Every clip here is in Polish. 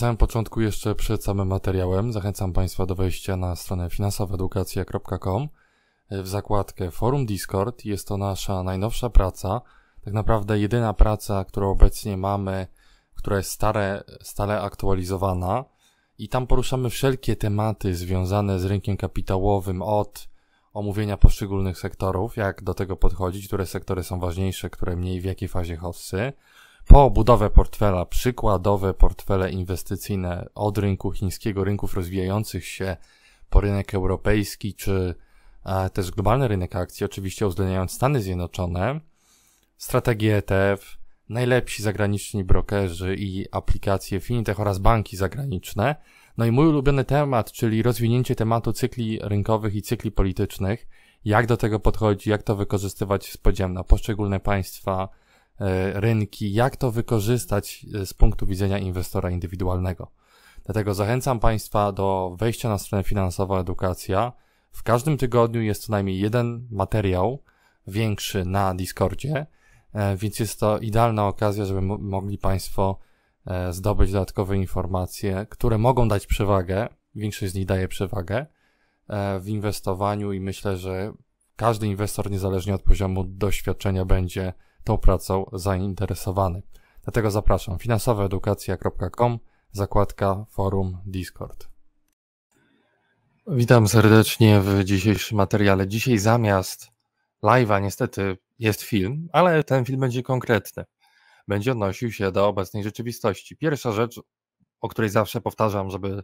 samym początku, jeszcze przed samym materiałem, zachęcam Państwa do wejścia na stronę finansowaedukacja.com e, w zakładkę Forum Discord. Jest to nasza najnowsza praca. Tak naprawdę jedyna praca, którą obecnie mamy, która jest stare, stale aktualizowana. I tam poruszamy wszelkie tematy związane z rynkiem kapitałowym od omówienia poszczególnych sektorów, jak do tego podchodzić, które sektory są ważniejsze, które mniej, w jakiej fazie hossy po budowę portfela, przykładowe portfele inwestycyjne od rynku chińskiego, rynków rozwijających się po rynek europejski, czy e, też globalny rynek akcji, oczywiście uwzględniając Stany Zjednoczone, strategie ETF, najlepsi zagraniczni brokerzy i aplikacje fintech oraz banki zagraniczne. No i mój ulubiony temat, czyli rozwinięcie tematu cykli rynkowych i cykli politycznych, jak do tego podchodzi, jak to wykorzystywać spodziewam na poszczególne państwa, E, rynki, jak to wykorzystać e, z punktu widzenia inwestora indywidualnego. Dlatego zachęcam Państwa do wejścia na stronę finansowa edukacja. W każdym tygodniu jest co najmniej jeden materiał większy na Discordzie, e, więc jest to idealna okazja, żeby mogli Państwo zdobyć dodatkowe informacje, które mogą dać przewagę. Większość z nich daje przewagę w inwestowaniu i myślę, że każdy inwestor, niezależnie od poziomu doświadczenia, będzie tą pracą zainteresowany. Dlatego zapraszam finansowaedukacja.com, zakładka forum Discord. Witam serdecznie w dzisiejszym materiale. Dzisiaj zamiast live'a niestety jest film, ale ten film będzie konkretny. Będzie odnosił się do obecnej rzeczywistości. Pierwsza rzecz, o której zawsze powtarzam, żeby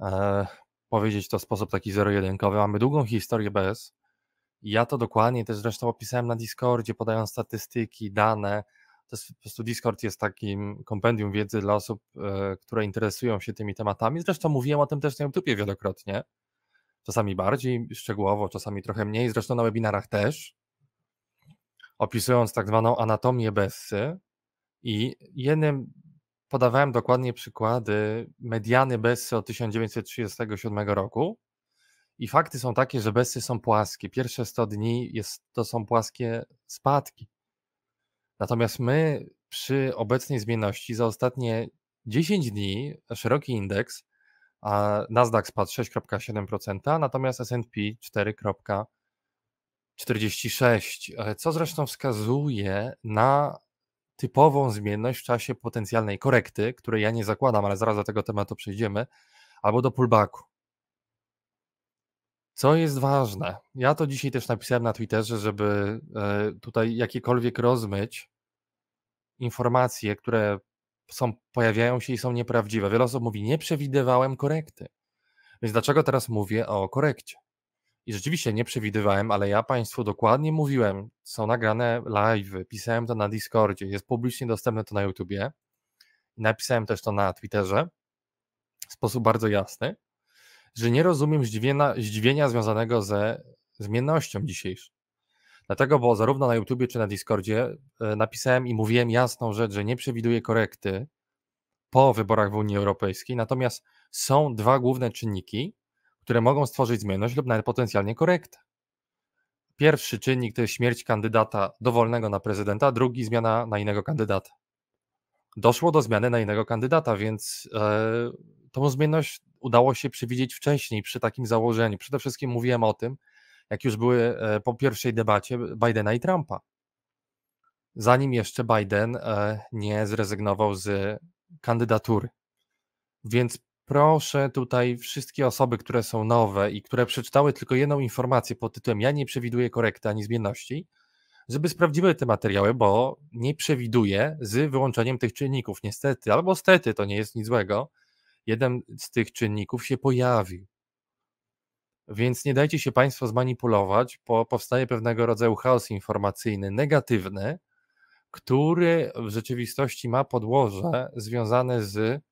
e, powiedzieć to w sposób taki zero-jedynkowy, mamy długą historię BS, ja to dokładnie też zresztą opisałem na Discordzie, podając statystyki, dane. To jest, po prostu Discord jest takim kompendium wiedzy dla osób, e, które interesują się tymi tematami. Zresztą mówiłem o tym też na YouTube wielokrotnie. Czasami bardziej szczegółowo, czasami trochę mniej, zresztą na webinarach też. Opisując tak zwaną anatomię Bessy. I jednym podawałem dokładnie przykłady mediany Bessy od 1937 roku i fakty są takie, że bestie są płaskie. Pierwsze 100 dni jest, to są płaskie spadki. Natomiast my przy obecnej zmienności za ostatnie 10 dni szeroki indeks, a Nasdaq spadł 6,7%, natomiast S&P 4,46, e, co zresztą wskazuje na typową zmienność w czasie potencjalnej korekty, której ja nie zakładam, ale zaraz do tego tematu przejdziemy, albo do pullbacku. Co jest ważne, ja to dzisiaj też napisałem na Twitterze, żeby e, tutaj jakiekolwiek rozmyć informacje, które są, pojawiają się i są nieprawdziwe. Wiele osób mówi, nie przewidywałem korekty. Więc dlaczego teraz mówię o korekcie? I rzeczywiście nie przewidywałem, ale ja Państwu dokładnie mówiłem, są nagrane live, pisałem to na Discordzie, jest publicznie dostępne to na YouTubie. Napisałem też to na Twitterze w sposób bardzo jasny że nie rozumiem zdziwienia, zdziwienia związanego ze zmiennością dzisiejszą. Dlatego, bo zarówno na YouTubie, czy na Discordzie e, napisałem i mówiłem jasną rzecz, że nie przewiduję korekty po wyborach w Unii Europejskiej, natomiast są dwa główne czynniki, które mogą stworzyć zmienność lub nawet potencjalnie korektę. Pierwszy czynnik to jest śmierć kandydata dowolnego na prezydenta, drugi zmiana na innego kandydata. Doszło do zmiany na innego kandydata, więc yy, tą zmienność udało się przewidzieć wcześniej przy takim założeniu. Przede wszystkim mówiłem o tym, jak już były e, po pierwszej debacie Bidena i Trumpa. Zanim jeszcze Biden e, nie zrezygnował z kandydatury. Więc proszę tutaj wszystkie osoby, które są nowe i które przeczytały tylko jedną informację pod tytułem Ja nie przewiduję korekty ani zmienności, żeby sprawdziły te materiały, bo nie przewiduję z wyłączeniem tych czynników. Niestety, albo stety, to nie jest nic złego, jeden z tych czynników się pojawił. Więc nie dajcie się Państwo zmanipulować, bo powstaje pewnego rodzaju chaos informacyjny, negatywny, który w rzeczywistości ma podłoże związane z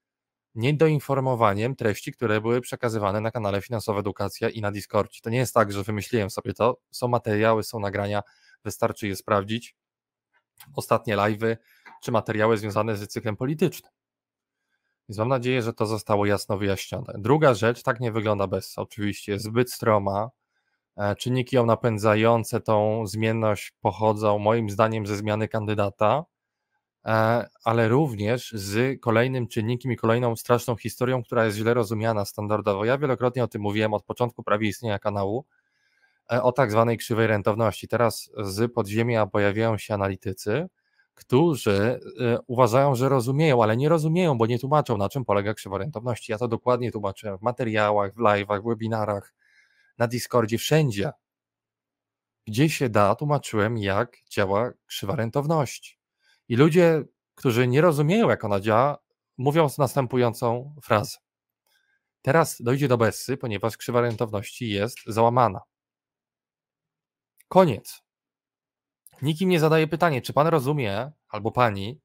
niedoinformowaniem treści, które były przekazywane na kanale Finansowa Edukacja i na Discordzie. To nie jest tak, że wymyśliłem sobie to. Są materiały, są nagrania, wystarczy je sprawdzić. Ostatnie live'y czy materiały związane z cyklem politycznym. Więc mam nadzieję, że to zostało jasno wyjaśnione. Druga rzecz, tak nie wygląda bez, oczywiście, jest zbyt stroma. E, czynniki ją napędzające tą zmienność pochodzą moim zdaniem ze zmiany kandydata, e, ale również z kolejnym czynnikiem i kolejną straszną historią, która jest źle rozumiana standardowo. Ja wielokrotnie o tym mówiłem od początku prawie istnienia kanału, e, o tak zwanej krzywej rentowności. Teraz z podziemia pojawiają się analitycy, którzy e, uważają, że rozumieją, ale nie rozumieją, bo nie tłumaczą, na czym polega krzywa rentowności. Ja to dokładnie tłumaczyłem w materiałach, w live'ach, w webinarach, na Discordzie, wszędzie. Gdzie się da, tłumaczyłem, jak działa krzywa rentowności. I ludzie, którzy nie rozumieją, jak ona działa, mówią następującą frazę. Teraz dojdzie do Bessy, ponieważ krzywa rentowności jest załamana. Koniec nikim nie zadaje pytanie, czy pan rozumie, albo pani,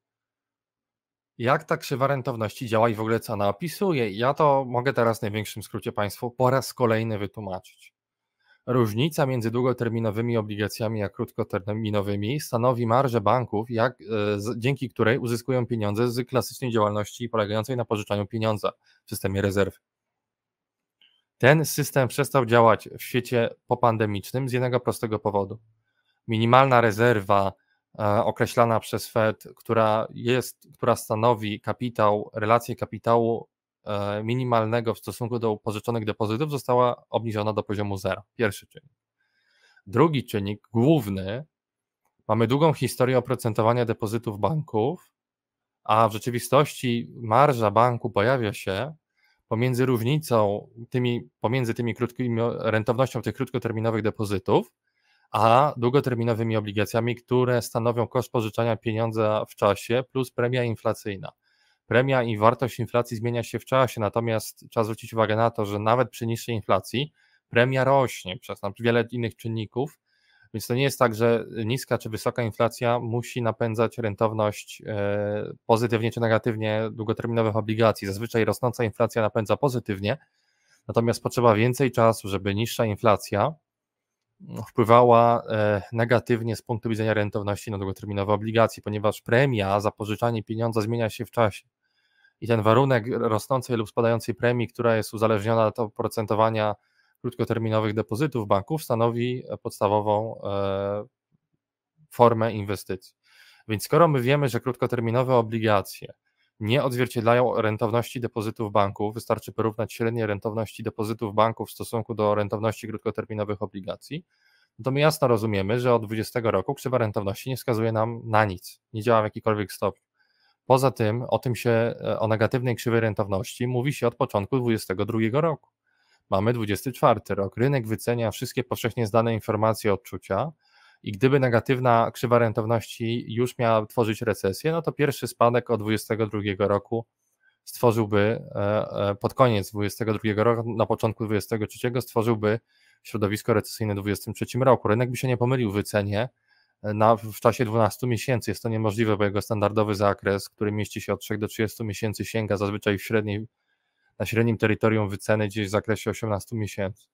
jak ta krzywa rentowności działa i w ogóle co ona opisuje. Ja to mogę teraz w największym skrócie Państwu po raz kolejny wytłumaczyć. Różnica między długoterminowymi obligacjami a krótkoterminowymi stanowi marżę banków, jak, e, dzięki której uzyskują pieniądze z klasycznej działalności polegającej na pożyczaniu pieniądza w systemie rezerwy. Ten system przestał działać w świecie popandemicznym z jednego prostego powodu – minimalna rezerwa e, określana przez Fed, która jest, która stanowi kapitał, relację kapitału e, minimalnego w stosunku do pożyczonych depozytów została obniżona do poziomu zera. Pierwszy czynnik. Drugi czynnik, główny, mamy długą historię oprocentowania depozytów banków, a w rzeczywistości marża banku pojawia się pomiędzy różnicą, tymi, pomiędzy tymi krótkimi, rentownością tych krótkoterminowych depozytów, a długoterminowymi obligacjami, które stanowią koszt pożyczania pieniądza w czasie plus premia inflacyjna. Premia i wartość inflacji zmienia się w czasie, natomiast trzeba zwrócić uwagę na to, że nawet przy niższej inflacji premia rośnie przez wiele innych czynników, więc to nie jest tak, że niska czy wysoka inflacja musi napędzać rentowność e, pozytywnie czy negatywnie długoterminowych obligacji. Zazwyczaj rosnąca inflacja napędza pozytywnie, natomiast potrzeba więcej czasu, żeby niższa inflacja no, wpływała e, negatywnie z punktu widzenia rentowności na długoterminowe obligacje, ponieważ premia za pożyczanie pieniądza zmienia się w czasie. I ten warunek rosnącej lub spadającej premii, która jest uzależniona od oprocentowania krótkoterminowych depozytów banków, stanowi podstawową e, formę inwestycji. Więc skoro my wiemy, że krótkoterminowe obligacje nie odzwierciedlają rentowności depozytów banków. Wystarczy porównać średnie rentowności depozytów banków w stosunku do rentowności krótkoterminowych obligacji. No to my jasno rozumiemy, że od 20 roku krzywa rentowności nie wskazuje nam na nic, nie działa w jakikolwiek stopniu. Poza tym o tym się, e, o negatywnej krzywej rentowności mówi się od początku 2022 roku. Mamy 24 rok. Rynek wycenia wszystkie powszechnie znane informacje odczucia, i gdyby negatywna krzywa rentowności już miała tworzyć recesję, no to pierwszy spadek od 2022 roku stworzyłby e, e, pod koniec 2022 roku, na początku 2023 stworzyłby środowisko recesyjne w 2023 roku. Rynek by się nie pomylił w wycenie e, na, w czasie 12 miesięcy. Jest to niemożliwe, bo jego standardowy zakres, który mieści się od 3 do 30 miesięcy, sięga zazwyczaj w średniej, na średnim terytorium wyceny gdzieś w zakresie 18 miesięcy.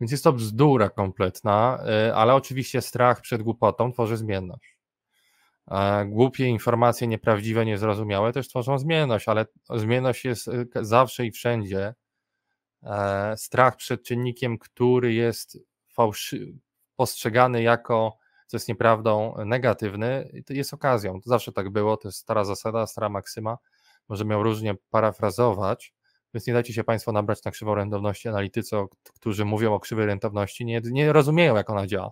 Więc jest to bzdura kompletna, y, ale oczywiście strach przed głupotą tworzy zmienność. Głupie informacje, nieprawdziwe, niezrozumiałe też tworzą zmienność, ale zmienność jest y, zawsze i wszędzie. E, strach przed czynnikiem, który jest fałszy... postrzegany jako, co jest nieprawdą, negatywny, jest okazją. To zawsze tak było, to jest stara zasada, stara maksyma. Możemy ją różnie parafrazować, więc nie dajcie się Państwo nabrać na krzywą rentowności analitycy, którzy mówią o krzywej rentowności, nie, nie rozumieją, jak ona działa.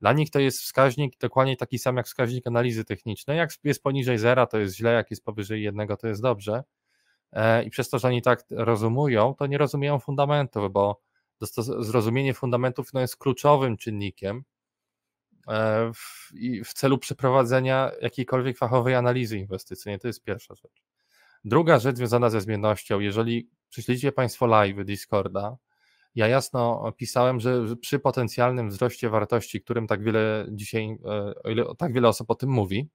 Dla nich to jest wskaźnik dokładnie taki sam jak wskaźnik analizy technicznej. Jak jest poniżej zera, to jest źle, jak jest powyżej jednego, to jest dobrze. E, I przez to, że oni tak rozumują, to nie rozumieją fundamentów, bo zrozumienie fundamentów no, jest kluczowym czynnikiem e, w, w celu przeprowadzenia jakiejkolwiek fachowej analizy inwestycyjnej. To jest pierwsza rzecz. Druga rzecz związana ze zmiennością, jeżeli przyślijcie Państwo live Discorda, ja jasno pisałem, że przy potencjalnym wzroście wartości, którym tak wiele dzisiaj, e, o ile tak wiele osób o tym mówi,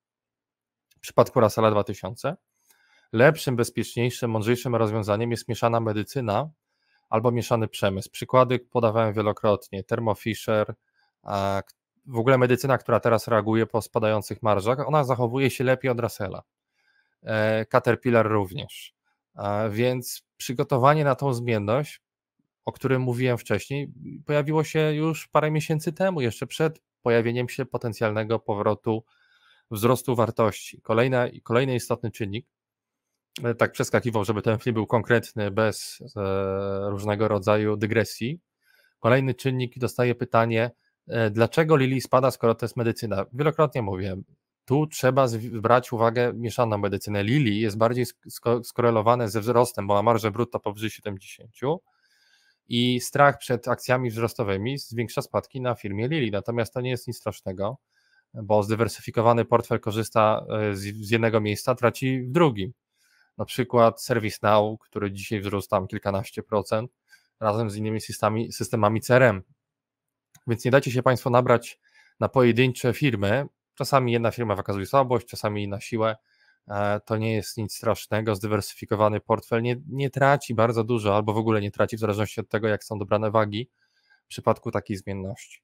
w przypadku Rasala 2000, lepszym, bezpieczniejszym, mądrzejszym rozwiązaniem jest mieszana medycyna albo mieszany przemysł. Przykłady podawałem wielokrotnie, Thermofisher, w ogóle medycyna, która teraz reaguje po spadających marżach, ona zachowuje się lepiej od Rasela. E, Caterpillar również. Więc przygotowanie na tą zmienność, o którym mówiłem wcześniej, pojawiło się już parę miesięcy temu, jeszcze przed pojawieniem się potencjalnego powrotu wzrostu wartości. Kolejna, kolejny istotny czynnik, e, tak przeskakiwał, żeby ten film był konkretny, bez e, różnego rodzaju dygresji. Kolejny czynnik dostaje pytanie, dlaczego Lili spada, skoro to jest medycyna? Wielokrotnie mówiłem, tu trzeba brać uwagę mieszaną medycynę. Lili jest bardziej skorelowane ze wzrostem, bo ma marżę brutto powyżej 70 i strach przed akcjami wzrostowymi zwiększa spadki na firmie Lili. Natomiast to nie jest nic strasznego, bo zdywersyfikowany portfel korzysta e, z jednego miejsca, traci w drugim. Na przykład ServiceNow, który dzisiaj wzrósł tam kilkanaście procent, razem z innymi systemami, systemami CRM. Więc nie dajcie się Państwo nabrać na pojedyncze firmy, Czasami jedna firma wykazuje słabość, czasami na siłę. E, to nie jest nic strasznego. Zdywersyfikowany portfel nie, nie traci bardzo dużo albo w ogóle nie traci, w zależności od tego, jak są dobrane wagi w przypadku takiej zmienności.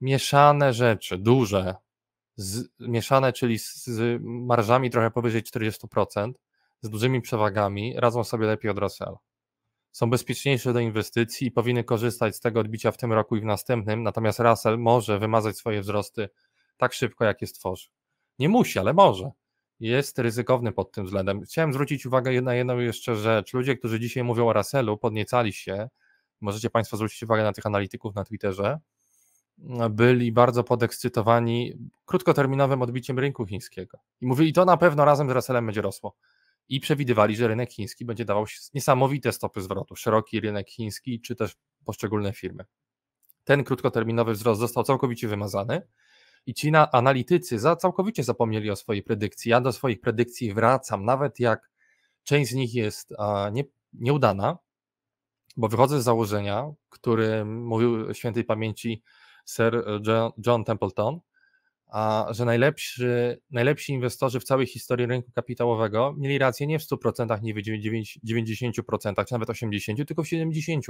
Mieszane rzeczy, duże, z, mieszane, czyli z, z marżami trochę powyżej 40%, z dużymi przewagami, radzą sobie lepiej od Russell. Są bezpieczniejsze do inwestycji i powinny korzystać z tego odbicia w tym roku i w następnym, natomiast Russell może wymazać swoje wzrosty tak szybko, jak je stworzy. Nie musi, ale może. Jest ryzykowny pod tym względem. Chciałem zwrócić uwagę na jedną jeszcze rzecz. Ludzie, którzy dzisiaj mówią o Russelu, podniecali się. Możecie Państwo zwrócić uwagę na tych analityków na Twitterze. Byli bardzo podekscytowani krótkoterminowym odbiciem rynku chińskiego. I mówili, to na pewno razem z Raselem będzie rosło i przewidywali, że rynek chiński będzie dawał niesamowite stopy zwrotu, szeroki rynek chiński czy też poszczególne firmy. Ten krótkoterminowy wzrost został całkowicie wymazany i ci na, analitycy za, całkowicie zapomnieli o swojej predykcji. Ja do swoich predykcji wracam, nawet jak część z nich jest a, nie, nieudana, bo wychodzę z założenia, który mówił świętej pamięci Sir e, John Templeton, a, że najlepszy, najlepsi inwestorzy w całej historii rynku kapitałowego mieli rację nie w 100%, nie w 90%, czy nawet 80%, tylko w 70%.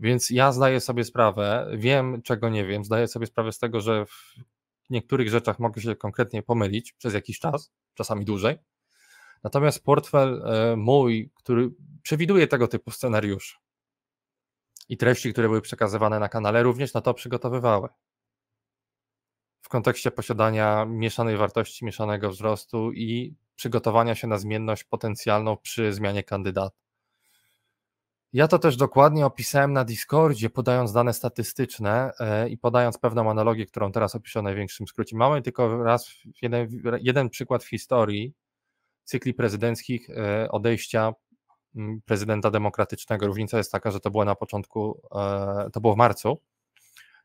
Więc ja zdaję sobie sprawę, wiem czego nie wiem, zdaję sobie sprawę z tego, że w niektórych rzeczach mogę się konkretnie pomylić przez jakiś czas, czasami dłużej. Natomiast portfel e, mój, który przewiduje tego typu scenariusze i treści, które były przekazywane na kanale, również na to przygotowywały. W kontekście posiadania mieszanej wartości, mieszanego wzrostu i przygotowania się na zmienność potencjalną przy zmianie kandydata. Ja to też dokładnie opisałem na Discordzie, podając dane statystyczne e, i podając pewną analogię, którą teraz opiszę w największym skrócie. Mamy tylko raz jeden, jeden przykład w historii cykli prezydenckich e, odejścia mm, prezydenta demokratycznego. Różnica jest taka, że to było na początku, e, to było w marcu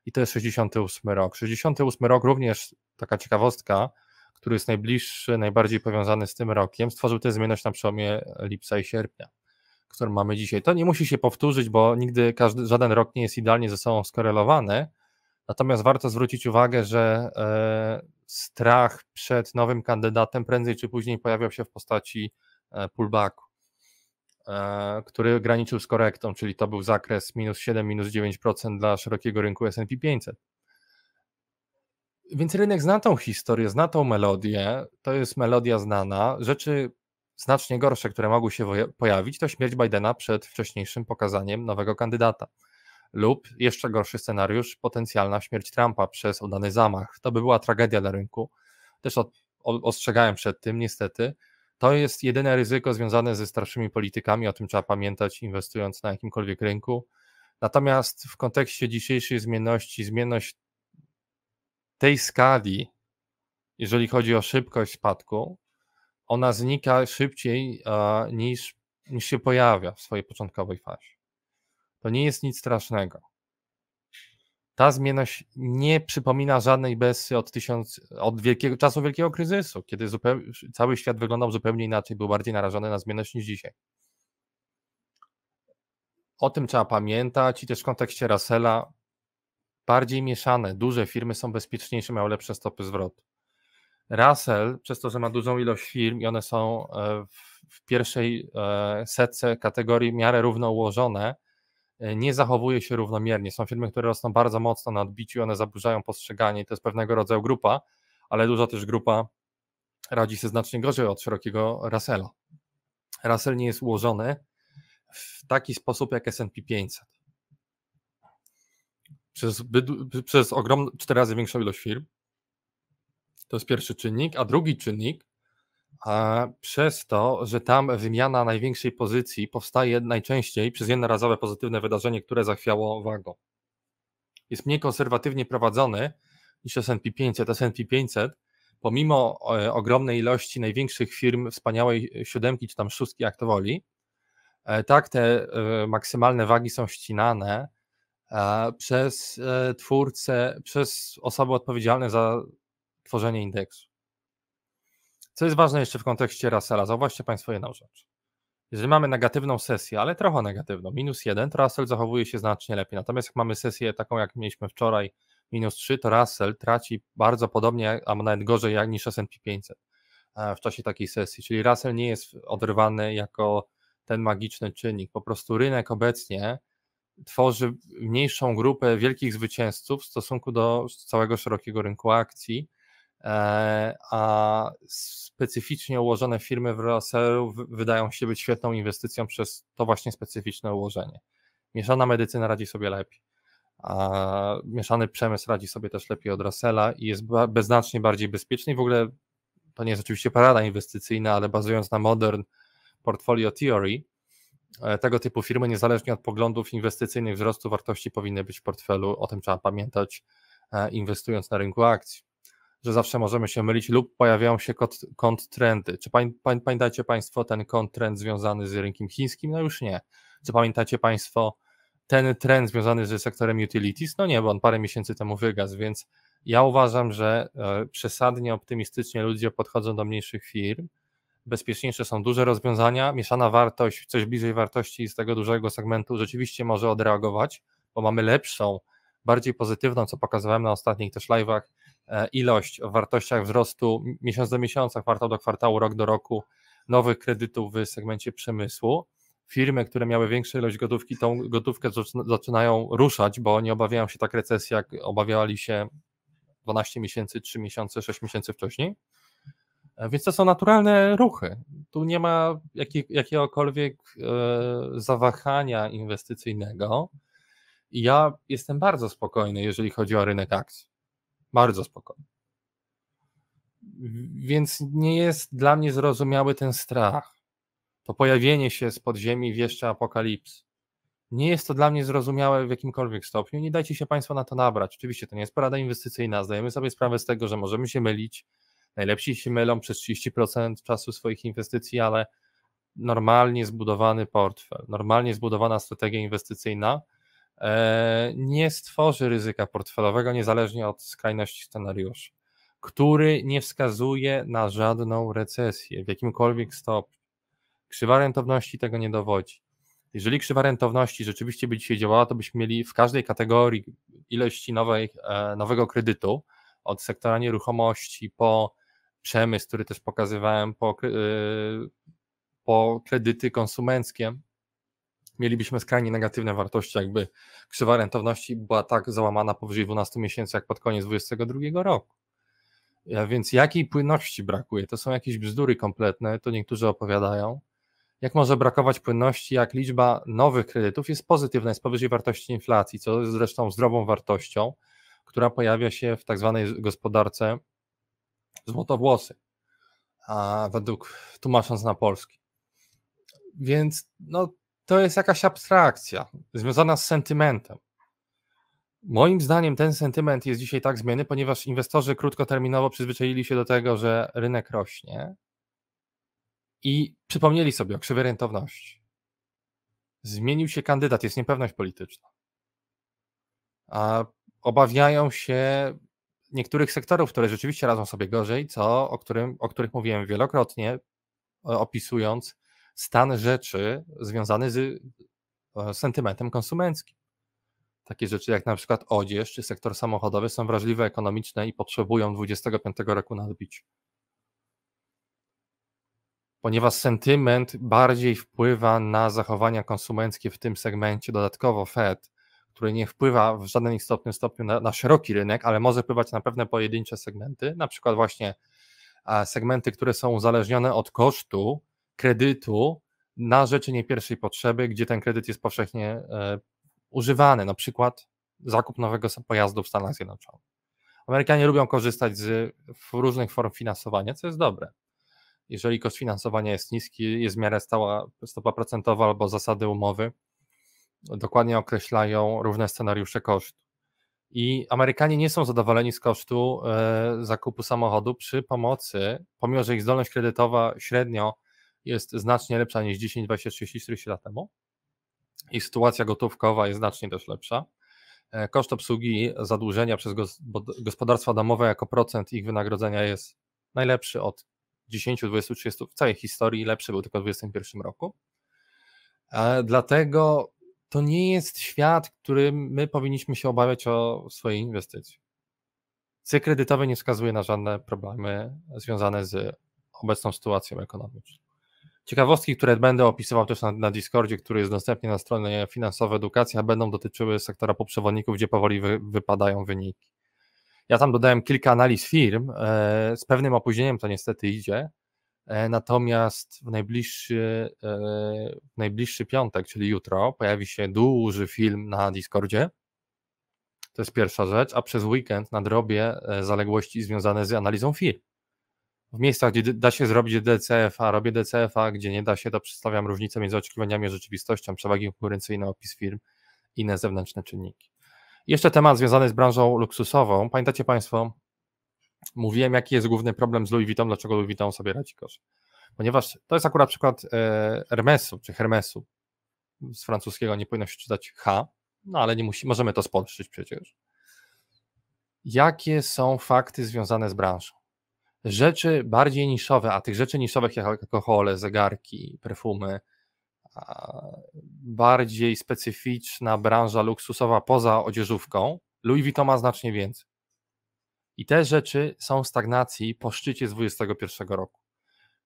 i to jest 68 rok. 68 rok również taka ciekawostka, który jest najbliższy, najbardziej powiązany z tym rokiem, stworzył tę zmienność na przełomie lipca i sierpnia które mamy dzisiaj. To nie musi się powtórzyć, bo nigdy każdy, żaden rok nie jest idealnie ze sobą skorelowany. Natomiast warto zwrócić uwagę, że e, strach przed nowym kandydatem prędzej czy później pojawiał się w postaci e, pullbacku, e, który graniczył z korektą, czyli to był zakres minus 7, minus 9% dla szerokiego rynku S&P 500. Więc rynek zna tą historię, zna tą melodię, to jest melodia znana. Rzeczy znacznie gorsze, które mogły się pojawić, to śmierć Bidena przed wcześniejszym pokazaniem nowego kandydata. Lub jeszcze gorszy scenariusz, potencjalna śmierć Trumpa przez udany zamach. To by była tragedia dla rynku. Też ostrzegałem przed tym, niestety. To jest jedyne ryzyko związane ze starszymi politykami, o tym trzeba pamiętać, inwestując na jakimkolwiek rynku. Natomiast w kontekście dzisiejszej zmienności, zmienność tej skali, jeżeli chodzi o szybkość spadku, ona znika szybciej niż, się pojawia w swojej początkowej fazie. To nie jest nic strasznego. Ta zmienność nie przypomina żadnej bessy od, tysiąc, od wielkiego, czasu wielkiego kryzysu, kiedy zupełnie, cały świat wyglądał zupełnie inaczej, był bardziej narażony na zmienność niż dzisiaj. O tym trzeba pamiętać i też w kontekście Rassela, bardziej mieszane, duże firmy są bezpieczniejsze, mają lepsze stopy zwrotu. Russell, przez to, że ma dużą ilość firm i one są e, w, w pierwszej e, setce kategorii miarę równo ułożone, e, nie zachowuje się równomiernie. Są firmy, które rosną bardzo mocno na odbiciu, one zaburzają postrzeganie i to jest pewnego rodzaju grupa, ale duża też grupa radzi się znacznie gorzej od szerokiego Russella. Russell nie jest ułożony w taki sposób jak S&P 500. Przez, przez ogromną, cztery razy większą ilość firm, to jest pierwszy czynnik. A drugi czynnik, a e, przez to, że tam wymiana największej pozycji powstaje najczęściej przez jednorazowe pozytywne wydarzenie, które zachwiało wagą. Jest mniej konserwatywnie prowadzony niż S&P 500. S&P 500 pomimo e, ogromnej ilości największych firm wspaniałej siódemki czy tam szóstki, jak to woli, e, tak te maksymalne wagi są ścinane przez twórcę, przez osoby odpowiedzialne za tworzenie indeksu. Co jest ważne jeszcze w kontekście Russella, zauważcie Państwo jedną rzecz. Jeżeli mamy negatywną sesję, ale trochę negatywną, minus jeden, to Russell zachowuje się znacznie lepiej. Natomiast jak mamy sesję taką, jak mieliśmy wczoraj, minus 3, to Russell traci bardzo podobnie, a nawet gorzej jak niż S&P 500 e, w czasie takiej sesji. Czyli Russell nie jest odrywany jako ten magiczny czynnik. Po prostu rynek obecnie tworzy mniejszą grupę wielkich zwycięzców w stosunku do całego szerokiego rynku akcji E, a specyficznie ułożone firmy w Russell wydają się być świetną inwestycją przez to właśnie specyficzne ułożenie. Mieszana medycyna radzi sobie lepiej. A mieszany przemysł radzi sobie też lepiej od Russella i jest beznacznie bardziej bezpieczny. w ogóle to nie jest oczywiście parada inwestycyjna, ale bazując na modern portfolio theory, e, tego typu firmy, niezależnie od poglądów inwestycyjnych, wzrostu wartości powinny być w portfelu. O tym trzeba pamiętać, e, inwestując na rynku akcji że zawsze możemy się mylić lub pojawiają się konttrendy. Czy pań, pań, pamiętacie Państwo ten konttrend związany z rynkiem chińskim? No już nie. Czy pamiętacie Państwo ten trend związany ze sektorem utilities? No nie, bo on parę miesięcy temu wygasł, więc ja uważam, że e, przesadnie optymistycznie ludzie podchodzą do mniejszych firm. Bezpieczniejsze są duże rozwiązania, mieszana wartość, coś bliżej wartości z tego dużego segmentu rzeczywiście może odreagować, bo mamy lepszą, bardziej pozytywną, co pokazywałem na ostatnich też live'ach, E, ilość o wartościach wzrostu miesiąc do miesiąca, kwartał do kwartału, rok do roku nowych kredytów w segmencie przemysłu. Firmy, które miały większą ilość gotówki, tą gotówkę zaczynają ruszać, bo nie obawiają się tak recesji, jak obawiali się 12 miesięcy, 3 miesiące, 6 miesięcy wcześniej. E, więc to są naturalne ruchy. Tu nie ma jakiej, jakiegokolwiek e, zawahania inwestycyjnego. I ja jestem bardzo spokojny, jeżeli chodzi o rynek akcji. Bardzo spokojnie. Więc nie jest dla mnie zrozumiały ten strach. To pojawienie się z podziemi wieszcze apokalipsy. Nie jest to dla mnie zrozumiałe w jakimkolwiek stopniu. Nie dajcie się Państwo na to nabrać. Oczywiście to nie jest porada inwestycyjna. Zdajemy sobie sprawę z tego, że możemy się mylić. Najlepsi się mylą przez 30% czasu swoich inwestycji, ale normalnie zbudowany portfel, normalnie zbudowana strategia inwestycyjna E, nie stworzy ryzyka portfelowego niezależnie od skrajności scenariuszy, który nie wskazuje na żadną recesję w jakimkolwiek stopniu. Krzywa rentowności tego nie dowodzi. Jeżeli krzywa rentowności rzeczywiście by dzisiaj działała, to byśmy mieli w każdej kategorii ilości nowej, e, nowego kredytu, od sektora nieruchomości po przemysł, który też pokazywałem, po, e, po kredyty konsumenckie, mielibyśmy skrajnie negatywne wartości, jakby krzywa rentowności była tak załamana powyżej 12 miesięcy, jak pod koniec 2022 roku. Ja, e, więc jakiej płynności brakuje? To są jakieś bzdury kompletne, to niektórzy opowiadają. Jak może brakować płynności, jak liczba nowych kredytów jest pozytywna, jest powyżej wartości inflacji, co jest zresztą zdrową wartością, która pojawia się w tak zwanej gospodarce złotowłosy, a według tłumacząc na polski. Więc no, to jest jakaś abstrakcja związana z sentymentem. Moim zdaniem ten sentyment jest dzisiaj tak zmienny, ponieważ inwestorzy krótkoterminowo przyzwyczaili się do tego, że rynek rośnie i przypomnieli sobie o krzywej rentowności. Zmienił się kandydat, jest niepewność polityczna. A obawiają się niektórych sektorów, które rzeczywiście radzą sobie gorzej, co o, którym, o których mówiłem wielokrotnie, opisując stan rzeczy związany z e, sentymentem konsumenckim. Takie rzeczy jak na przykład odzież czy sektor samochodowy są wrażliwe ekonomiczne i potrzebują 25 roku nadbić, Ponieważ sentyment bardziej wpływa na zachowania konsumenckie w tym segmencie, dodatkowo Fed, który nie wpływa w żadnym istotnym stopniu na, na szeroki rynek, ale może wpływać na pewne pojedyncze segmenty, na przykład właśnie e, segmenty, które są uzależnione od kosztu kredytu na rzeczy nie pierwszej potrzeby, gdzie ten kredyt jest powszechnie e, używany. Na przykład zakup nowego pojazdu w Stanach Zjednoczonych. Amerykanie lubią korzystać z różnych form finansowania, co jest dobre. Jeżeli koszt finansowania jest niski, jest w miarę stała stopa procentowa albo zasady umowy, dokładnie określają różne scenariusze kosztu. I Amerykanie nie są zadowoleni z kosztu e, zakupu samochodu przy pomocy, pomimo że ich zdolność kredytowa średnio jest znacznie lepsza niż 10, 20, 30, 40 lat temu. I sytuacja gotówkowa jest znacznie też lepsza. E, koszt obsługi zadłużenia przez gospodarstwa domowe jako procent ich wynagrodzenia jest najlepszy od 10, 20, 30 w całej historii, lepszy był tylko w 2021 roku. E, dlatego to nie jest świat, którym my powinniśmy się obawiać o swoje inwestycje. Cykl kredytowy nie wskazuje na żadne problemy związane z obecną sytuacją ekonomiczną. Ciekawostki, które będę opisywał też na, na Discordzie, który jest dostępny na stronie Finansowa Edukacja, będą dotyczyły sektora poprzewodników, gdzie powoli wy, wypadają wyniki. Ja tam dodałem kilka analiz firm, e, z pewnym opóźnieniem to niestety idzie, e, natomiast w najbliższy, e, w najbliższy piątek, czyli jutro, pojawi się duży film na Discordzie. To jest pierwsza rzecz, a przez weekend nadrobię zaległości związane z analizą firm w miejscach, gdzie da się zrobić DCF-a, robię DCF-a, gdzie nie da się, to przedstawiam różnicę między oczekiwaniami a rzeczywistością, przewagi konkurencyjne, opis firm i inne zewnętrzne czynniki. Jeszcze temat związany z branżą luksusową. Pamiętacie Państwo, mówiłem, jaki jest główny problem z Louis Vuitton, dlaczego Louis Vuitton sobie radzi gorzej. Ponieważ to jest akurat przykład e, Hermesu, czy Hermesu. Z francuskiego nie powinno się czytać H, no ale nie musi, możemy to spolszczyć przecież. Jakie są fakty związane z branżą? rzeczy bardziej niszowe, a tych rzeczy niszowych jak alkohole, zegarki, perfumy, bardziej specyficzna branża luksusowa poza odzieżówką, Louis Vuitton ma znacznie więcej. I te rzeczy są w stagnacji po szczycie z 2021 roku.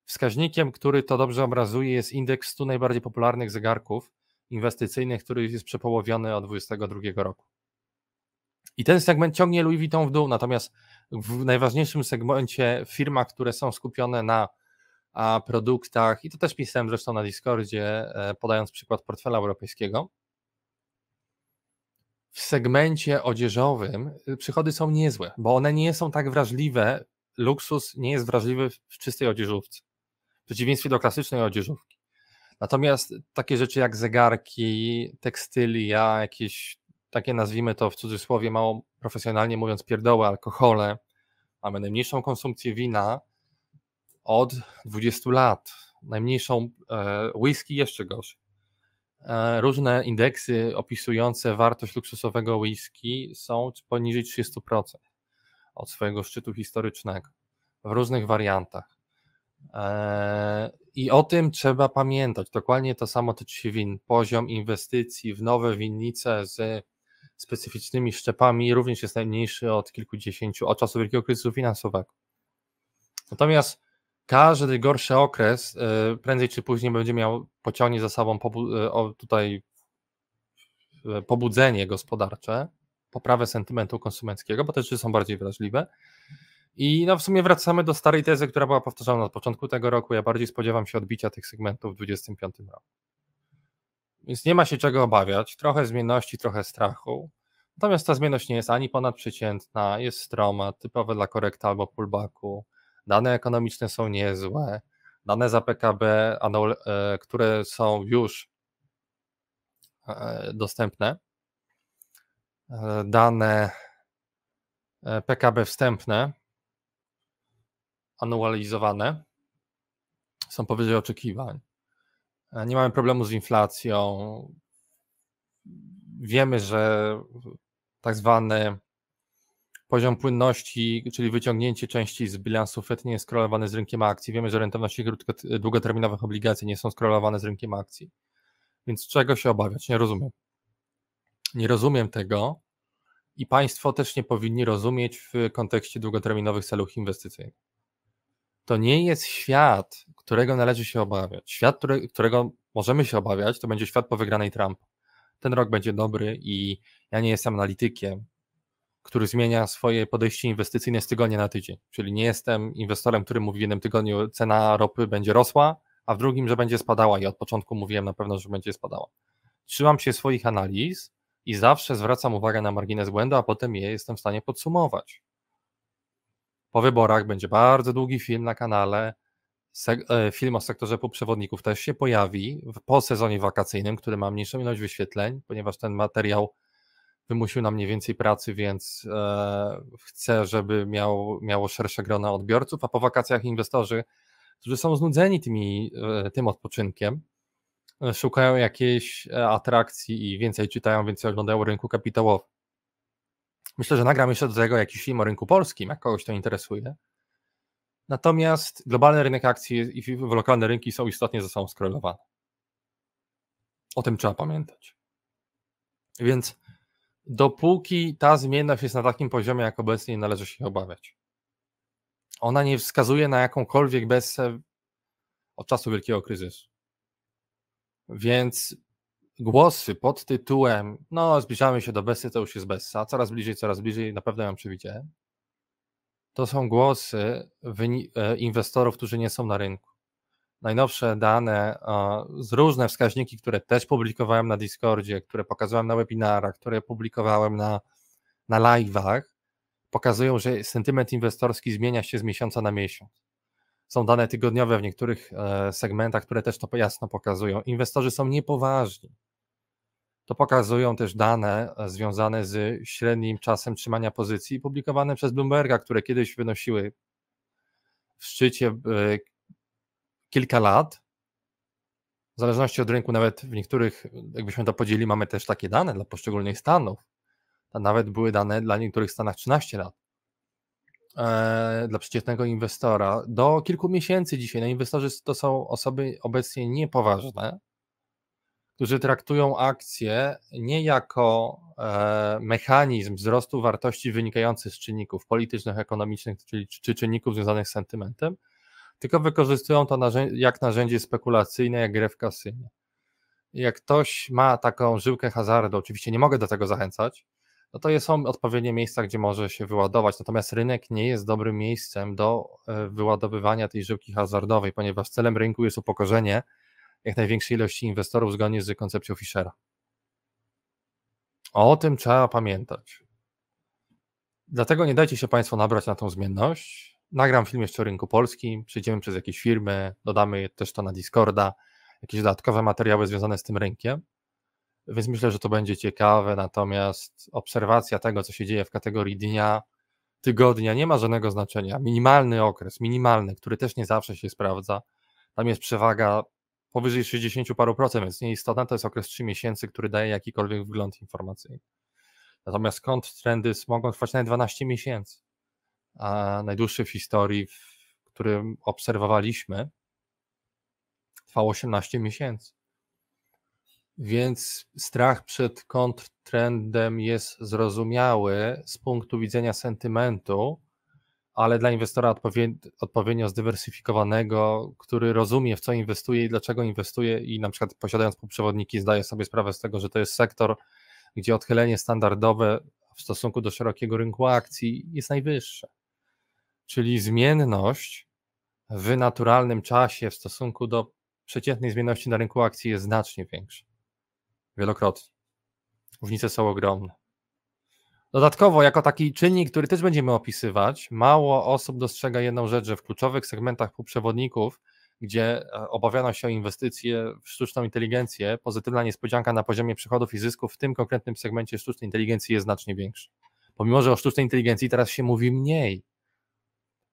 Wskaźnikiem, który to dobrze obrazuje, jest indeks 100 najbardziej popularnych zegarków inwestycyjnych, który jest przepołowiony od 2022 roku. I ten segment ciągnie Louis Vuitton w dół, natomiast w najważniejszym segmencie w firmach, które są skupione na produktach, i to też pisałem zresztą na Discordzie, e, podając przykład portfela europejskiego, w segmencie odzieżowym y, przychody są niezłe, bo one nie są tak wrażliwe. Luksus nie jest wrażliwy w czystej odzieżówce, w przeciwieństwie do klasycznej odzieżówki. Natomiast takie rzeczy jak zegarki, tekstylia, jakieś takie nazwijmy to w cudzysłowie mało profesjonalnie mówiąc pierdoły, alkohole, mamy najmniejszą konsumpcję wina od 20 lat, najmniejszą e, whisky jeszcze gorzej. E, różne indeksy opisujące wartość luksusowego whisky są poniżej 30% od swojego szczytu historycznego w różnych wariantach. E, I o tym trzeba pamiętać. Dokładnie to samo tyczy się win. Poziom inwestycji w nowe winnice z specyficznymi szczepami również jest najmniejszy od kilkudziesięciu, od czasu wielkiego kryzysu finansowego. Natomiast każdy gorszy okres y, prędzej czy później będzie miał pociągnie za sobą y, tutaj y, pobudzenie gospodarcze, poprawę sentymentu konsumenckiego, bo te rzeczy są bardziej wrażliwe. I no w sumie wracamy do starej tezy, która była powtarzana na początku tego roku. Ja bardziej spodziewam się odbicia tych segmentów w 2025 roku. Więc nie ma się czego obawiać. Trochę zmienności, trochę strachu. Natomiast ta zmienność nie jest ani ponadprzeciętna, jest stroma, typowe dla korekta albo pullbacku. Dane ekonomiczne są niezłe. Dane za PKB, e, które są już e, dostępne. E, dane PKB wstępne, anualizowane, są powyżej oczekiwań nie mamy problemu z inflacją. Wiemy, że tak zwany poziom płynności, czyli wyciągnięcie części z bilansu FED nie jest skorelowany z rynkiem akcji. Wiemy, że rentowności długoterminowych obligacji nie są skorelowane z rynkiem akcji. Więc czego się obawiać? Nie rozumiem. Nie rozumiem tego i państwo też nie powinni rozumieć w kontekście długoterminowych celów inwestycyjnych to nie jest świat, którego należy się obawiać. Świat, który, którego możemy się obawiać, to będzie świat po wygranej Trump. Ten rok będzie dobry i ja nie jestem analitykiem, który zmienia swoje podejście inwestycyjne z tygodnia na tydzień. Czyli nie jestem inwestorem, który mówi w jednym tygodniu cena ropy będzie rosła, a w drugim, że będzie spadała i od początku mówiłem na pewno, że będzie spadała. Trzymam się swoich analiz i zawsze zwracam uwagę na margines błędu, a potem je jestem w stanie podsumować. Po wyborach będzie bardzo długi film na kanale. E, film o sektorze półprzewodników też się pojawi po sezonie wakacyjnym, który ma mniejszą ilość wyświetleń, ponieważ ten materiał wymusił na mniej więcej pracy, więc e, chcę, żeby miał, miało szersze grono odbiorców, a po wakacjach inwestorzy, którzy są znudzeni tymi, e, tym odpoczynkiem, szukają jakiejś atrakcji i więcej czytają, więcej oglądają rynku kapitałowego. Myślę, że nagram jeszcze do tego jakiś film o rynku polskim, jak kogoś to interesuje. Natomiast globalny rynek akcji i lokalne rynki są istotnie ze sobą skorelowane. O tym trzeba pamiętać. Więc dopóki ta zmienność jest na takim poziomie, jak obecnie, nie należy się obawiać. Ona nie wskazuje na jakąkolwiek bez od czasu wielkiego kryzysu. Więc głosy pod tytułem no zbliżamy się do Bessy, to już jest Bessa, coraz bliżej, coraz bliżej, na pewno ją przewidziałem, to są głosy e, inwestorów, którzy nie są na rynku. Najnowsze dane e, z różne wskaźniki, które też publikowałem na Discordzie, które pokazywałem na webinarach, które publikowałem na, na live'ach, pokazują, że sentyment inwestorski zmienia się z miesiąca na miesiąc. Są dane tygodniowe w niektórych e, segmentach, które też to jasno pokazują. Inwestorzy są niepoważni. To pokazują też dane e, związane z średnim czasem trzymania pozycji publikowane przez Bloomberga, które kiedyś wynosiły w szczycie e, kilka lat. W zależności od rynku, nawet w niektórych, jakbyśmy to podzielili, mamy też takie dane dla poszczególnych stanów. nawet były dane dla niektórych stanach 13 lat. E, dla przeciętnego inwestora do kilku miesięcy dzisiaj. na inwestorzy to są osoby obecnie niepoważne, którzy traktują akcje nie jako e, mechanizm wzrostu wartości wynikający z czynników politycznych, ekonomicznych czyli, czy czynników związanych z sentymentem, tylko wykorzystują to jak narzędzie spekulacyjne, jak grę w kasynie. Jak ktoś ma taką żyłkę hazardu, oczywiście nie mogę do tego zachęcać, no to są odpowiednie miejsca, gdzie może się wyładować. Natomiast rynek nie jest dobrym miejscem do e, wyładowywania tej żyłki hazardowej, ponieważ celem rynku jest upokorzenie jak największej ilości inwestorów zgodnie z koncepcją Fischera. O tym trzeba pamiętać. Dlatego nie dajcie się Państwo nabrać na tą zmienność. Nagram film jeszcze o rynku polskim, przejdziemy przez jakieś firmy, dodamy też to na Discorda, jakieś dodatkowe materiały związane z tym rynkiem. Więc myślę, że to będzie ciekawe, natomiast obserwacja tego, co się dzieje w kategorii dnia, tygodnia nie ma żadnego znaczenia. Minimalny okres, minimalny, który też nie zawsze się sprawdza. Tam jest przewaga powyżej 60 paru procent, więc nieistotna to jest okres 3 miesięcy, który daje jakikolwiek wgląd informacyjny. Natomiast kontrendy mogą trwać nawet 12 miesięcy. A najdłuższy w historii, który obserwowaliśmy, trwało 18 miesięcy. Więc strach przed kontrtrendem jest zrozumiały z punktu widzenia sentymentu, ale dla inwestora odpowiednio zdywersyfikowanego, który rozumie w co inwestuje i dlaczego inwestuje i na przykład posiadając półprzewodniki zdaje sobie sprawę z tego, że to jest sektor, gdzie odchylenie standardowe w stosunku do szerokiego rynku akcji jest najwyższe. Czyli zmienność w naturalnym czasie w stosunku do przeciętnej zmienności na rynku akcji jest znacznie większa wielokrotnie. Różnice są ogromne. Dodatkowo, jako taki czynnik, który też będziemy opisywać, mało osób dostrzega jedną rzecz, że w kluczowych segmentach półprzewodników, gdzie e, obawiano się o inwestycje w sztuczną inteligencję, pozytywna niespodzianka na poziomie przychodów i zysków w tym konkretnym segmencie sztucznej inteligencji jest znacznie większa. Pomimo, że o sztucznej inteligencji teraz się mówi mniej.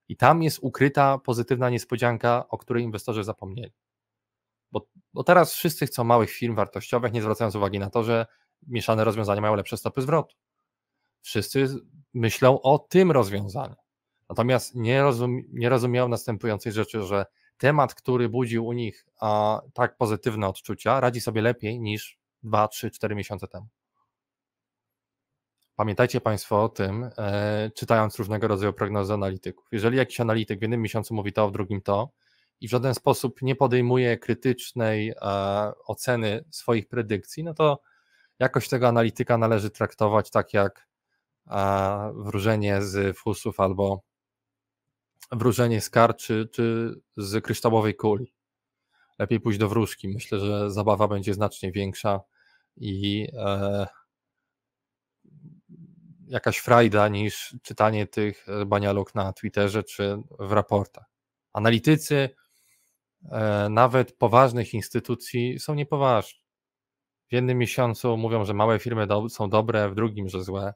I tam jest ukryta pozytywna niespodzianka, o której inwestorzy zapomnieli. Bo, bo teraz wszyscy chcą małych firm wartościowych, nie zwracając uwagi na to, że mieszane rozwiązania mają lepsze stopy zwrotu. Wszyscy myślą o tym rozwiązaniu. Natomiast nie, rozum, nie rozumieją następującej rzeczy, że temat, który budził u nich a, tak pozytywne odczucia, radzi sobie lepiej niż 2, 3, 4 miesiące temu. Pamiętajcie Państwo o tym, e, czytając różnego rodzaju prognozy analityków. Jeżeli jakiś analityk w jednym miesiącu mówi to, w drugim to, i w żaden sposób nie podejmuje krytycznej e, oceny swoich predykcji, no to jakoś tego analityka należy traktować tak jak e, wróżenie z fusów albo wróżenie z kar czy, czy z kryształowej kuli. Lepiej pójść do wróżki. Myślę, że zabawa będzie znacznie większa i e, jakaś frajda niż czytanie tych e, banialuk na Twitterze czy w raportach. Analitycy E, nawet poważnych instytucji są niepoważne. W jednym miesiącu mówią, że małe firmy do, są dobre, w drugim, że złe.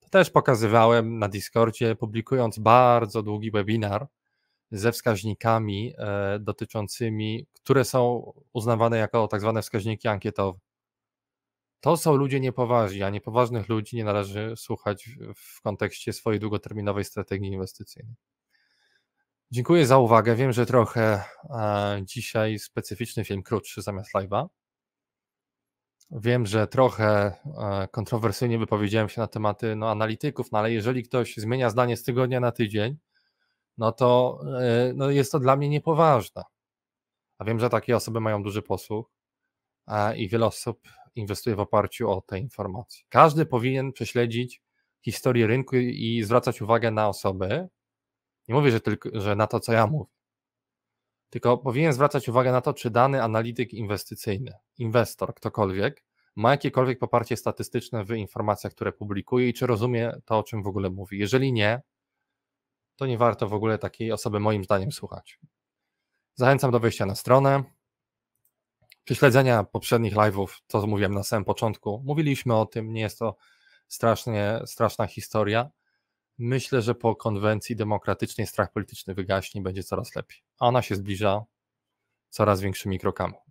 To też pokazywałem na Discordzie, publikując bardzo długi webinar ze wskaźnikami e, dotyczącymi, które są uznawane jako tak zwane wskaźniki ankietowe. To są ludzie niepoważni, a niepoważnych ludzi nie należy słuchać w kontekście swojej długoterminowej strategii inwestycyjnej. Dziękuję za uwagę. Wiem, że trochę e, dzisiaj specyficzny film krótszy zamiast live'a. Wiem, że trochę e, kontrowersyjnie wypowiedziałem się na tematy no, analityków, no, ale jeżeli ktoś zmienia zdanie z tygodnia na tydzień, no to e, no, jest to dla mnie niepoważne. A wiem, że takie osoby mają duży posłuch i wiele osób inwestuje w oparciu o te informacje. Każdy powinien prześledzić historię rynku i zwracać uwagę na osoby, nie mówię, że tylko że na to, co ja mówię. Tylko powinien zwracać uwagę na to, czy dany analityk inwestycyjny, inwestor, ktokolwiek, ma jakiekolwiek poparcie statystyczne w informacjach, które publikuje i czy rozumie to, o czym w ogóle mówi. Jeżeli nie, to nie warto w ogóle takiej osoby, moim zdaniem, słuchać. Zachęcam do wejścia na stronę, czy śledzenia poprzednich live'ów, co mówiłem na samym początku. Mówiliśmy o tym, nie jest to strasznie, straszna historia. Myślę, że po konwencji demokratycznej strach polityczny wygaśnie i będzie coraz lepiej. A ona się zbliża coraz większymi krokami.